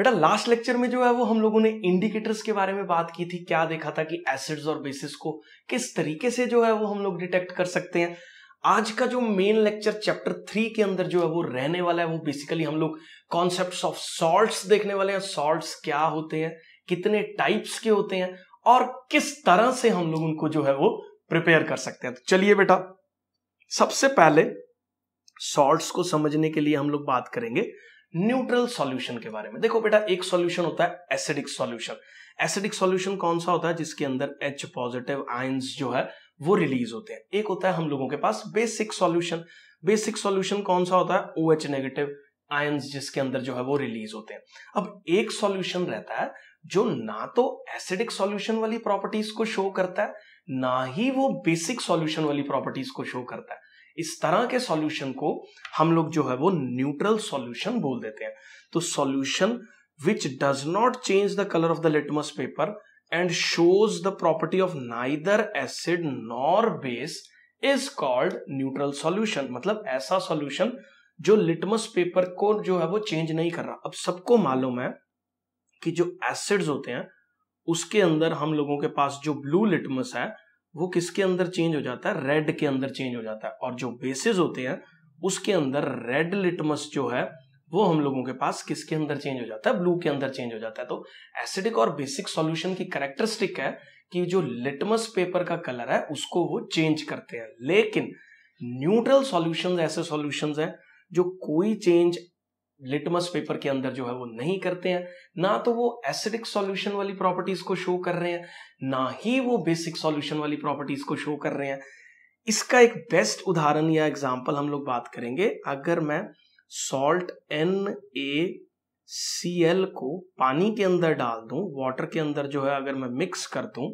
बेटा last lecture में जो है वो हम लोगों ने इंडिकेटर्स के बारे में बात की थी क्या देखा था कि एसिड्स और बेसिस को किस तरीके से जो है वो हम लोग डिटेक्ट कर सकते हैं आज का जो मेन लेक्चर चैप्टर थ्री के अंदर जो है वो रहने वाला है वो बेसिकली हम लोग कॉन्सेप्ट ऑफ सॉल्ट देखने वाले हैं सॉल्ट क्या होते हैं कितने टाइप्स के होते हैं और किस तरह से हम लोग उनको जो है वो प्रिपेयर कर सकते हैं तो चलिए बेटा सबसे पहले सॉल्ट्स को समझने के लिए हम लोग बात करेंगे न्यूट्रल सॉल्यूशन के बारे में देखो बेटा एक सॉल्यूशन होता है एसिडिक सॉल्यूशन एसिडिक सॉल्यूशन कौन सा होता है जिसके अंदर एच पॉजिटिव आयंस जो है वो रिलीज होते हैं एक होता है हम लोगों के पास बेसिक सॉल्यूशन बेसिक सॉल्यूशन कौन सा होता है ओ एच नेगेटिव आयंस जिसके अंदर जो है वो रिलीज होते हैं अब एक सॉल्यूशन रहता है जो ना तो एसिडिक सॉल्यूशन वाली प्रॉपर्टीज को शो करता है ना ही वो बेसिक सॉल्यूशन वाली प्रॉपर्टीज को शो करता है इस तरह के सॉल्यूशन को हम लोग जो है वो न्यूट्रल सॉल्यूशन बोल देते हैं तो solution which does not change the colour of the litmus paper and shows the property of neither acid nor base is called neutral solution मतलब ऐसा सॉल्यूशन जो लिटमस पेपर को जो है वो चेंज नहीं कर रहा अब सबको मालूम है कि जो एसिड्स होते हैं उसके अंदर हम लोगों के पास जो ब्लू लिटमस है वो किसके अंदर चेंज हो जाता है रेड के अंदर चेंज हो जाता है और जो बेसिस होते हैं उसके अंदर रेड लिटमस जो है वो हम लोगों के पास किसके अंदर चेंज हो जाता है ब्लू के अंदर चेंज हो जाता है तो एसिडिक और बेसिक सॉल्यूशन की करेक्टरिस्टिक है कि जो लिटमस पेपर का कलर है उसको वो चेंज करते हैं लेकिन न्यूट्रल सॉल्यूशंस ऐसे सॉल्यूशंस हैं जो कोई चेंज लिटमस पेपर के अंदर जो है वो नहीं करते हैं ना तो वो एसिडिक सॉल्यूशन वाली प्रॉपर्टीज को शो कर रहे हैं ना ही वो बेसिक सॉल्यूशन वाली प्रॉपर्टीज को शो कर रहे हैं इसका एक बेस्ट उदाहरण या एग्जाम्पल हम लोग बात करेंगे अगर मैं salt N A C L को पानी के अंदर डाल दूं वाटर के अंदर जो है अगर मैं मिक्स कर दूं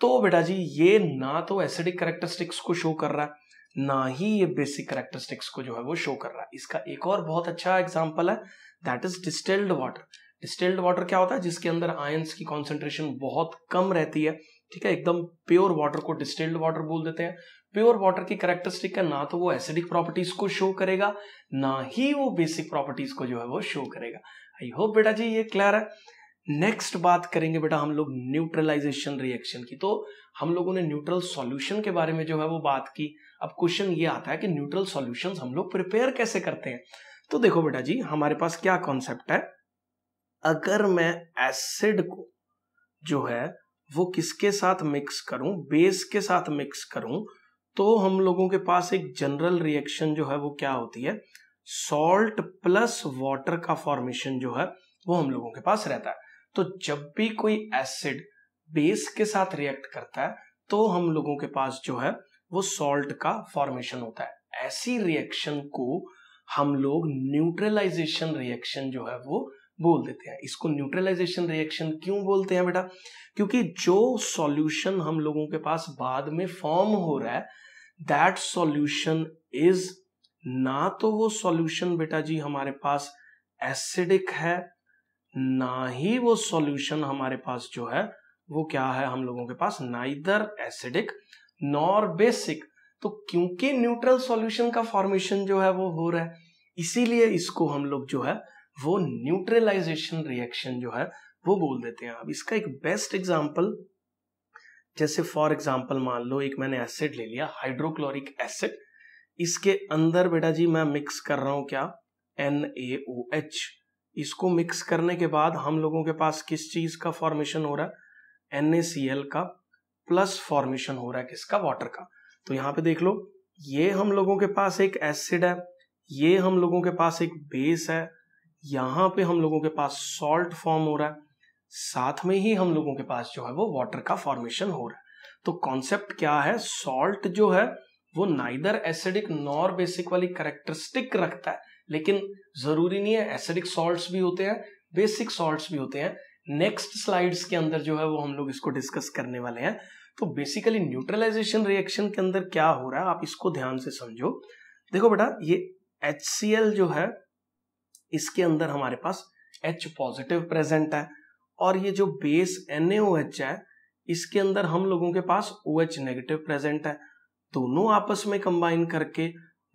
तो बेटा जी ये ना तो एसिडिक करेक्टरिस्टिक्स को शो कर रहा है ना ही ये बेसिक करेक्टरिस्टिक्स को जो है वो शो कर रहा है इसका एक और बहुत अच्छा एग्जाम्पल है that is distilled water distilled water क्या होता है जिसके अंदर आयंस की कॉन्सेंट्रेशन बहुत कम रहती है ठीक है एकदम प्योर वाटर को डिस्टिल्ड वाटर बोल देते हैं प्योर वाटर की करेक्टरिस्टिक है ना तो वो एसिडिक प्रॉपर्टीज को शो करेगा ना ही वो बेसिक प्रॉपर्टीज को जो है वो शो करेगा आई होप बेटा जी ये क्लियर है नेक्स्ट बात करेंगे बेटा हम लोग न्यूट्रलाइजेशन रिएक्शन की तो हम लोगों ने न्यूट्रल सॉल्यूशन के बारे में जो है वो बात की अब क्वेश्चन ये आता है कि न्यूट्रल सॉल्यूशंस हम लोग प्रिपेयर कैसे करते हैं तो देखो बेटा जी हमारे पास क्या कॉन्सेप्ट है अगर मैं एसिड को जो है वो किसके साथ मिक्स करूं बेस के साथ मिक्स करूं तो हम लोगों के पास एक जनरल रिएक्शन जो है वो क्या होती है सॉल्ट प्लस वाटर का फॉर्मेशन जो है वो हम लोगों के पास रहता है तो जब भी कोई एसिड बेस के साथ रिएक्ट करता है तो हम लोगों के पास जो है वो सॉल्ट का फॉर्मेशन होता है ऐसी रिएक्शन को हम लोग न्यूट्रलाइजेशन रिएक्शन जो है वो बोल देते हैं इसको न्यूट्रलाइजेशन रिएक्शन क्यों बोलते हैं बेटा क्योंकि जो सॉल्यूशन हम लोगों के पास बाद में फॉर्म हो रहा है दैट सॉल्यूशन इज ना तो वो सॉल्यूशन बेटा जी हमारे पास एसिडिक है ना ही वो सॉल्यूशन हमारे पास जो है वो क्या है हम लोगों के पास नाइदर एसिडिक नॉर बेसिक तो क्योंकि न्यूट्रल सॉल्यूशन का फॉर्मेशन जो है वो हो रहा है इसीलिए इसको हम लोग जो है वो न्यूट्रलाइजेशन रिएक्शन जो है वो बोल देते हैं अब इसका एक बेस्ट एग्जाम्पल जैसे फॉर एग्जाम्पल मान लो एक मैंने एसिड ले लिया हाइड्रोक्लोरिक एसिड इसके अंदर बेटा जी मैं मिक्स कर रहा हूं क्या एन ए ओ एच इसको मिक्स करने के बाद हम लोगों के पास किस चीज का फॉर्मेशन हो रहा है एन ए सी एल का प्लस फॉर्मेशन हो रहा है किसका वाटर का तो यहाँ पे देख लो ये हम लोगों के पास एक एसिड है ये हम लोगों के पास एक बेस है यहां पे हम लोगों के पास सॉल्ट फॉर्म हो रहा है साथ में ही हम लोगों के पास जो है वो वाटर का फॉर्मेशन हो रहा है तो कॉन्सेप्ट क्या है सॉल्ट जो है वो नाइदर एसिडिक नॉर बेसिक वाली करेक्टरिस्टिक रखता है लेकिन जरूरी नहीं है एसिडिक सॉल्ट्स भी होते हैं बेसिक सॉल्ट्स भी होते हैं नेक्स्ट स्लाइड्स के अंदर जो है वो हम लोग इसको डिस्कस करने वाले हैं तो बेसिकली न्यूट्रलाइजेशन रिएक्शन के अंदर क्या हो रहा है आप इसको ध्यान से समझो देखो बेटा ये एच जो है इसके अंदर हमारे पास एच पॉजिटिव प्रेजेंट है और ये जो बेस एन है इसके अंदर हम लोगों के पास ओ OH नेगेटिव प्रेजेंट है दोनों आपस में कंबाइन करके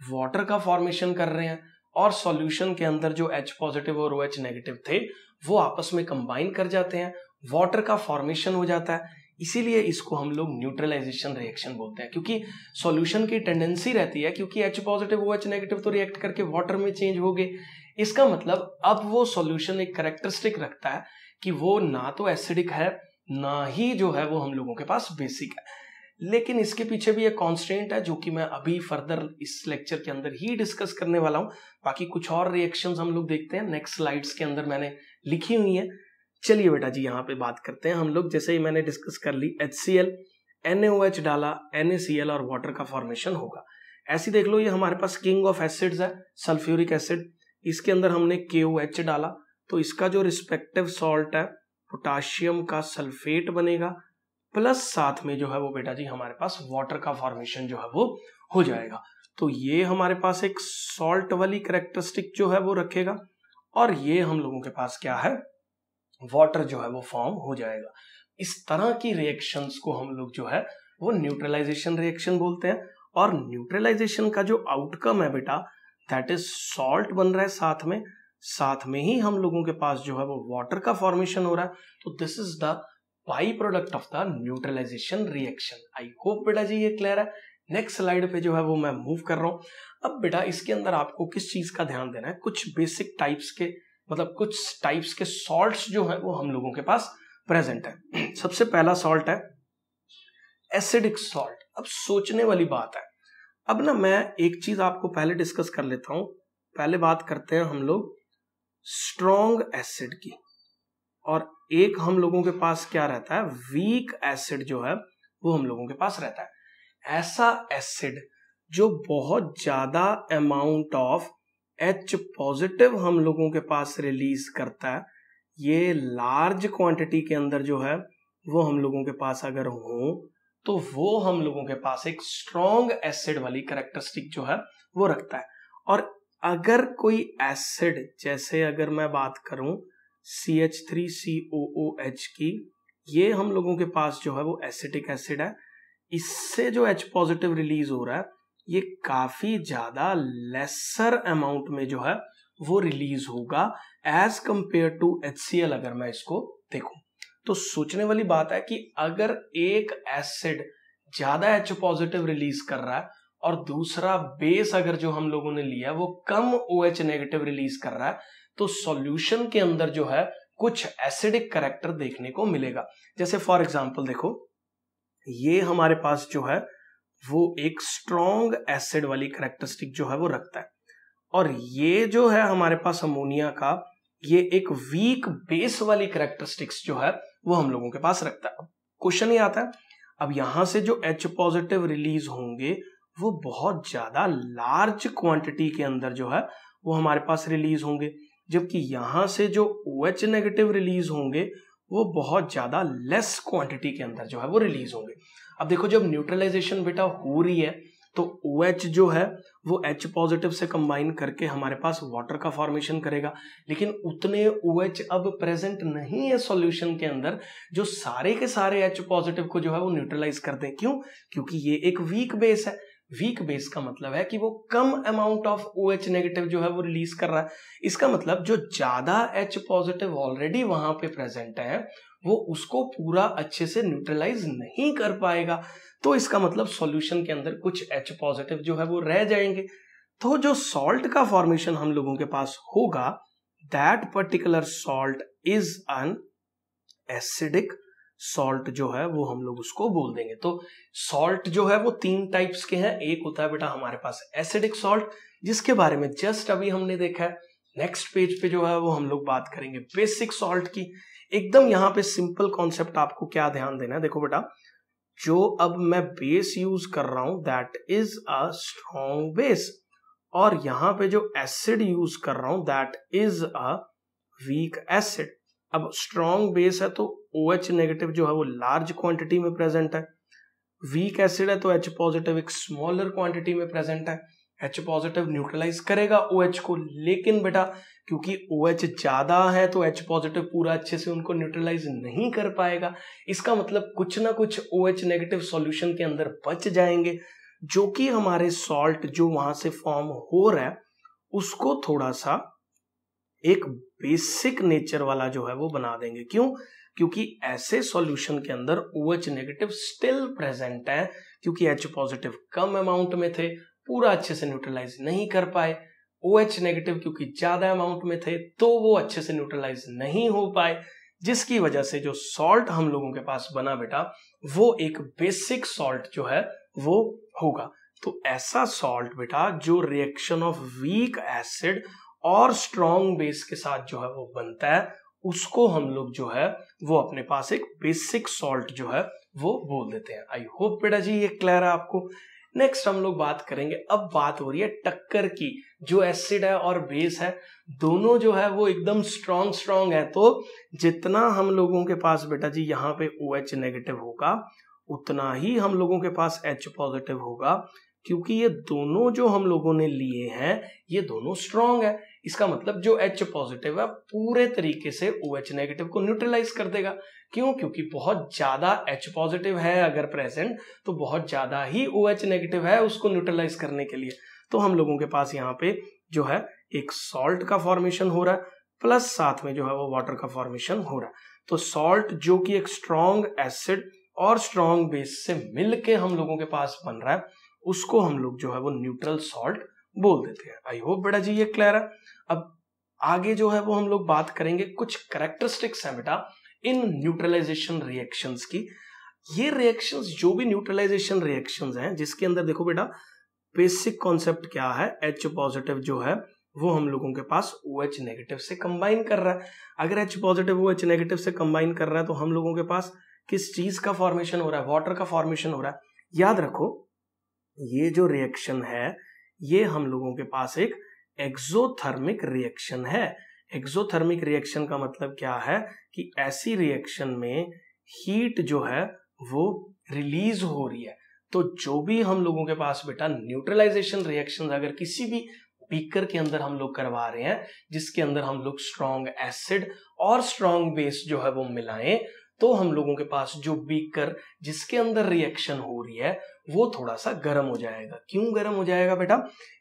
वाटर का फॉर्मेशन कर रहे हैं और सॉल्यूशन के अंदर जो एच पॉजिटिव और ओ OH नेगेटिव थे वो आपस में कंबाइन कर जाते हैं वाटर का फॉर्मेशन हो जाता है इसीलिए इसको हम लोग न्यूट्रलाइजेशन रिएक्शन बोलते हैं क्योंकि सॉल्यूशन की टेंडेंसी रहती है क्योंकि एच पॉजिटिव वो एच नेगेटिव तो रिएक्ट करके वाटर में चेंज हो गए इसका मतलब अब वो सॉल्यूशन एक करेक्टरिस्टिक रखता है कि वो ना तो एसिडिक है ना ही जो है वो हम लोगों के पास बेसिक है लेकिन इसके पीछे भी एक कॉन्स्टेंट है जो कि मैं अभी फर्दर इस लेक्चर के अंदर ही डिस्कस करने वाला हूं बाकी कुछ और रिएक्शंस हम लोग देखते हैं नेक्स्ट स्लाइड्स के अंदर मैंने लिखी हुई हैं चलिए बेटा जी यहाँ पे बात करते हैं हम लोग जैसे ही मैंने डिस्कस कर ली H C L N H डाला एन और वाटर का फॉर्मेशन होगा ऐसी देख लो ये हमारे पास किंग ऑफ एसिड्स है सल्फ्यूरिक एसिड इसके अंदर हमने के ओ एच डाला तो इसका जो रिस्पेक्टिव सॉल्ट है पोटाशियम का सल्फेट बनेगा प्लस साथ में जो है वो बेटा जी हमारे पास वाटर का फॉर्मेशन जो है वो हो जाएगा तो ये हमारे पास एक सॉल्ट वाली करेक्टरिस्टिक जो है वो रखेगा और ये हम लोगों के पास क्या है वाटर जो है वो फॉर्म हो जाएगा इस तरह की रिएक्शंस को हम लोग जो है वो न्यूट्रलाइजेशन रिएक्शन बोलते हैं और न्यूट्रलाइजेशन का जो आउटकम है बेटा दैट इज सॉल्ट बन रहा है साथ में साथ में ही हम लोगों के पास जो है वो वाटर का फॉर्मेशन हो रहा है तो this is the by product of the neutralisation reaction I hope बेटा जी ये क्लियर है नेक्स्ट स्लाइड पे जो है वो मैं मूव कर रहा हूँ अब बेटा इसके अंदर आपको किस चीज़ का ध्यान देना है कुछ बेसिक टाइप्स के मतलब कुछ टाइप्स के सॉल्ट जो है वो हम लोगों के पास प्रेजेंट है सबसे पहला सॉल्ट है एसिडिक सॉल्ट अब सोचने वाली बात है अब ना मैं एक चीज आपको पहले डिस्कस कर लेता हूं पहले बात करते हैं हम लोग स्ट्रॉन्ग एसिड की और एक हम लोगों के पास क्या रहता है वीक एसिड जो है वो हम लोगों के पास रहता है ऐसा एसिड जो बहुत ज़्यादा अमाउंट ऑफ एच पॉजिटिव हम लोगों के पास रिलीज करता है ये लार्ज क्वांटिटी के अंदर जो है वो हम लोगों के पास अगर हो तो वो हम लोगों के पास एक स्ट्रॉन्ग एसिड वाली करेक्टरिस्टिक जो है वो रखता है और अगर कोई एसिड जैसे अगर मैं बात करूं C H three C O O H की ये हम लोगों के पास जो है वो एसिटिक एसिड है इससे जो एच पॉजिटिव रिलीज हो रहा है ये काफी ज्यादा लेसर अमाउंट में जो है वो रिलीज होगा as compare to H C L अगर मैं इसको देखूं तो सोचने वाली बात है कि अगर एक एसिड ज्यादा एच पॉजिटिव रिलीज कर रहा है और दूसरा बेस अगर जो हम लोगों ने लिया वो कम ओ एच नेगेटिव रिलीज कर रहा है तो सॉल्यूशन के अंदर जो है कुछ एसिडिक करेक्टर देखने को मिलेगा जैसे फॉर एग्जाम्पल देखो ये हमारे पास जो है वो एक स्ट्रॉन्ग एसिड वाली करेक्टरिस्टिक जो है वो रखता है और ये जो है हमारे पास अमोनिया का ये एक वीक बेस वाली करेक्टरिस्टिक्स जो है वो हम लोगों के पास रखता है क्वेश्चन ये आता है अब यहां से जो एच पॉजिटिव रिलीज होंगे वो बहुत ज्यादा लार्ज क्वांटिटी के अंदर जो है वो हमारे पास रिलीज होंगे जबकि यहां से जो ओ OH नेगेटिव रिलीज होंगे वो बहुत ज़्यादा लेस क्वांटिटी के अंदर जो है वो रिलीज होंगे अब देखो जब न्यूट्रलाइजेशन बेटा हो रही है तो ओ OH जो है वो एच पॉजिटिव से कंबाइन करके हमारे पास वाटर का फॉर्मेशन करेगा लेकिन उतने ओ OH अब प्रेजेंट नहीं है सॉल्यूशन के अंदर जो सारे के सारे एच पॉजिटिव को जो है वो न्यूट्रलाइज कर दें क्यों क्योंकि ये एक वीक बेस है वीक बेस का मतलब है कि वो कम amount of O H negative जो है वो रिलीज कर रहा है इसका मतलब जो ज्यादा एच पॉजिटिव ऑलरेडी वहां पे प्रेजेंट है वो उसको पूरा अच्छे से न्यूट्रलाइज नहीं कर पाएगा तो इसका मतलब सॉल्यूशन के अंदर कुछ एच पॉजिटिव जो है वो रह जाएंगे तो जो सॉल्ट का फॉर्मेशन हम लोगों के पास होगा that particular salt is an acidic salt जो है वो हम लोग उसको बोल देंगे तो सॉल्ट जो है वो तीन टाइप्स के हैं एक होता है बेटा हमारे पास एसिडिक सॉल्ट जिसके बारे में जस्ट अभी हमने देखा है नेक्स्ट पेज पे जो है वो हम लोग बात करेंगे बेसिक सॉल्ट की एकदम यहाँ पे सिंपल कॉन्सेप्ट आपको क्या ध्यान देना है देखो बेटा जो अब मैं बेस यूज कर रहा हूं that is a strong base और यहां पे जो एसिड यूज कर रहा हूं that is a weak acid अब स्ट्रॉन्ग बेस है तो ओ एच नेगेटिव जो है वो लार्ज क्वांटिटी में प्रेजेंट है वीक एसिड है तो एच पॉजिटिव एक स्मॉलर क्वांटिटी में प्रेजेंट है एच पॉजिटिव न्यूट्रलाइज करेगा ओ OH को लेकिन बेटा क्योंकि ओ OH ज्यादा है तो एच पॉजिटिव पूरा अच्छे से उनको न्यूट्रलाइज नहीं कर पाएगा इसका मतलब कुछ ना कुछ ओ OH नेगेटिव सॉल्यूशन के अंदर बच जाएंगे जो कि हमारे सॉल्ट जो वहां से फॉर्म हो रहा है उसको थोड़ा सा एक बेसिक नेचर वाला जो है वो बना देंगे क्यों क्योंकि ऐसे सॉल्यूशन के अंदर O H negative still present है क्योंकि एच पॉजिटिव कम अमाउंट में थे पूरा अच्छे से न्यूट्रलाइज नहीं कर पाए ओ एच नेगेटिव क्योंकि ज्यादा अमाउंट में थे तो वो अच्छे से न्यूट्रलाइज नहीं हो पाए जिसकी वजह से जो सॉल्ट हम लोगों के पास बना बेटा वो एक बेसिक सॉल्ट जो है वो होगा तो ऐसा सॉल्ट बेटा जो रिएक्शन ऑफ वीक एसिड और स्ट्रॉन्ग बेस के साथ जो है वो बनता है उसको हम लोग जो है वो अपने पास एक बेसिक सॉल्ट जो है वो बोल देते हैं आई होप बेटा जी ये क्लियर है आपको नेक्स्ट हम लोग बात करेंगे अब बात हो रही है टक्कर की जो एसिड है और बेस है दोनों जो है वो एकदम स्ट्रांग स्ट्रांग है तो जितना हम लोगों के पास बेटा जी यहाँ पे ओ OH एच नेगेटिव होगा उतना ही हम लोगों के पास एच पॉजिटिव होगा क्योंकि ये दोनों जो हम लोगों ने लिए हैं ये दोनों स्ट्रांग है इसका मतलब जो एच पॉजिटिव है पूरे तरीके से ओ एच नेगेटिव को न्यूट्रलाइज कर देगा क्यों क्योंकि बहुत ज्यादा एच पॉजिटिव है अगर प्रेजेंट तो बहुत ज्यादा ही ओ एच नेगेटिव है उसको न्यूट्रलाइज करने के लिए तो हम लोगों के पास यहाँ पे जो है एक सॉल्ट का फॉर्मेशन हो रहा है प्लस साथ में जो है वो वाटर का फॉर्मेशन हो रहा है तो सॉल्ट जो कि एक स्ट्रॉन्ग एसिड और स्ट्रॉन्ग बेस से मिलके हम लोगों के पास बन रहा है उसको हम लोग जो है वो न्यूट्रल सॉल्ट बोल देते हैं आई होप बेटा जी ये क्लियर है अब आगे जो है वो हम लोग बात करेंगे कुछ करेक्टरिस्टिक्स हैं बेटा इन न्यूट्रलाइजेशन रिएक्शंस की ये रिएक्शंस जो भी न्यूट्रलाइजेशन रिएक्शंस हैं जिसके अंदर देखो बेटा बेसिक कॉन्सेप्ट क्या है एच पॉजिटिव जो है वो हम लोगों के पास ओ एच नेगेटिव से कंबाइन कर रहा है अगर H positive O H negative से कंबाइन कर रहा है तो हम लोगों के पास किस चीज का फॉर्मेशन हो रहा है वाटर का फॉर्मेशन हो रहा है याद रखो ये जो रिएक्शन है ये हम लोगों के पास एक एक्सोथर्मिक रिएक्शन है एक्सोथर्मिक रिएक्शन का मतलब क्या है कि ऐसी रिएक्शन में हीट जो है वो रिलीज हो रही है तो जो भी हम लोगों के पास बेटा न्यूट्रलाइजेशन रिएक्शन अगर किसी भी बीकर के अंदर हम लोग करवा रहे हैं जिसके अंदर हम लोग स्ट्रॉन्ग एसिड और स्ट्रॉन्ग बेस जो है वो मिलाएं तो हम लोगों के पास जो बीकर जिसके अंदर रिएक्शन हो रही है वो थोड़ा सा गर्म हो जाएगा क्यों गर्म हो जाएगा बेटा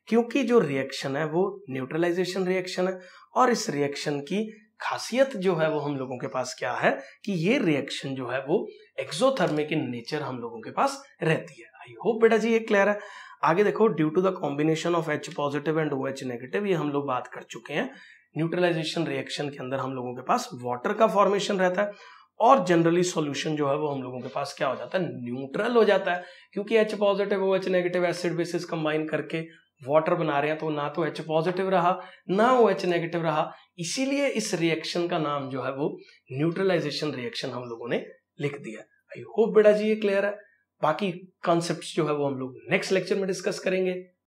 क्योंकि जो रिएक्शन है वो न्यूट्रलाइजेशन रिएक्शन है और इस रिएक्शन की खासियत जो है वो हम लोगों के पास क्या है कि ये रिएक्शन जो है वो एक्सोथर्मिक इन नेचर हम लोगों के पास रहती है आई होप बेटा जी ये क्लियर है आगे देखो due to the combination of H positive and O H negative ये हम लोग बात कर चुके हैं न्यूट्रलाइजेशन रिएक्शन के अंदर हम लोगों के पास वाटर का फॉर्मेशन रहता है और जनरली सॉल्यूशन जो है वो हम लोगों के पास क्या हो जाता है न्यूट्रल हो जाता है क्योंकि H positive O H negative acid basis combine करके वाटर बना रहे हैं तो ना तो एच पॉजिटिव रहा ना ओ एच नेगेटिव रहा इसीलिए इस रिएक्शन का नाम जो है वो न्यूट्रलाइजेशन रिएक्शन हम लोगों ने लिख दिया आई होप बेटा जी ये क्लियर है बाकी कॉन्सेप्ट जो है वो हम लोग नेक्स्ट लेक्चर में डिस्कस करेंगे